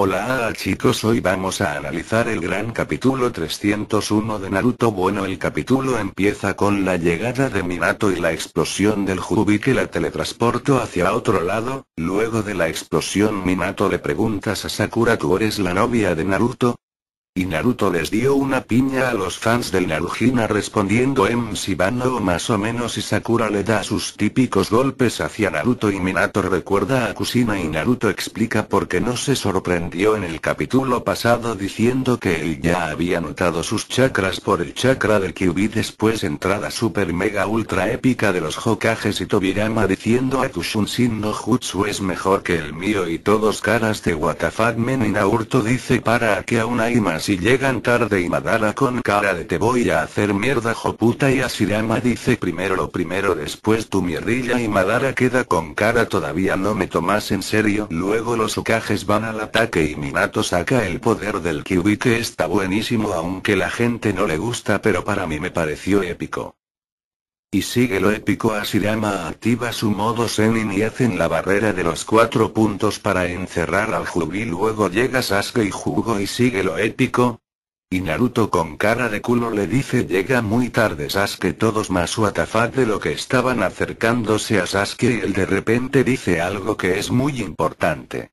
Hola chicos hoy vamos a analizar el gran capítulo 301 de Naruto bueno el capítulo empieza con la llegada de Minato y la explosión del Jubi que la teletransportó hacia otro lado, luego de la explosión Minato le pregunta a Sakura tú eres la novia de Naruto, y Naruto les dio una piña a los fans del Narujina respondiendo en o más o menos y Sakura le da sus típicos golpes hacia Naruto y Minato recuerda a Kusina y Naruto explica por qué no se sorprendió en el capítulo pasado diciendo que él ya había notado sus chakras por el chakra del Kyubi después entrada super mega ultra épica de los Hokages y Tobirama diciendo a Kushun no Jutsu es mejor que el mío y todos caras de WTF men y Naruto dice para que aún hay más si llegan tarde y Madara con cara de te voy a hacer mierda joputa y Asirama dice primero lo primero después tu mierdilla y Madara queda con cara todavía no me tomas en serio. Luego los Okajes van al ataque y Minato saca el poder del Kiwi que está buenísimo aunque la gente no le gusta pero para mí me pareció épico. Y sigue lo épico Asirama activa su modo Senin y hacen la barrera de los cuatro puntos para encerrar al Jubi luego llega Sasuke y Jugo y sigue lo épico. Y Naruto con cara de culo le dice llega muy tarde Sasuke todos más atafad de lo que estaban acercándose a Sasuke y él de repente dice algo que es muy importante.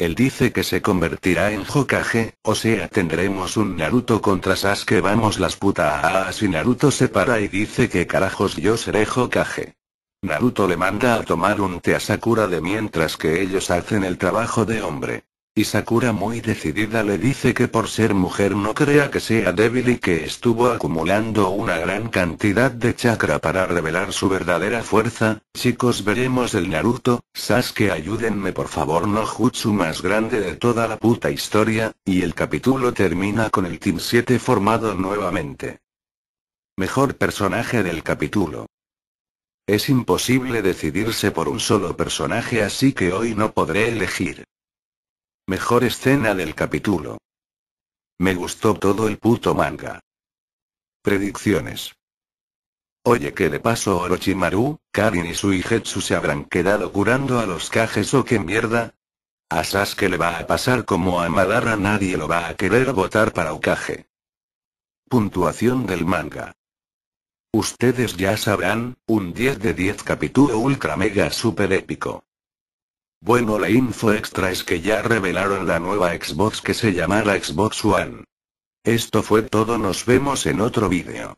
Él dice que se convertirá en Hokage, o sea tendremos un Naruto contra Sasuke vamos las puta Si Naruto se para y dice que carajos yo seré Hokage. Naruto le manda a tomar un té a Sakura de mientras que ellos hacen el trabajo de hombre. Y Sakura muy decidida le dice que por ser mujer no crea que sea débil y que estuvo acumulando una gran cantidad de chakra para revelar su verdadera fuerza. Chicos veremos el Naruto, Sasuke ayúdenme por favor no jutsu más grande de toda la puta historia, y el capítulo termina con el Team 7 formado nuevamente. Mejor personaje del capítulo. Es imposible decidirse por un solo personaje así que hoy no podré elegir. Mejor escena del capítulo. Me gustó todo el puto manga. Predicciones. Oye, que de paso Orochimaru? ¿Karin y su Suijetsu se habrán quedado curando a los cajes o qué mierda? A Sasuke le va a pasar como a Madara nadie lo va a querer votar para Ukage. Puntuación del manga. Ustedes ya sabrán, un 10 de 10 capítulo ultra mega super épico. Bueno, la info extra es que ya revelaron la nueva Xbox que se llamará Xbox One. Esto fue todo, nos vemos en otro vídeo.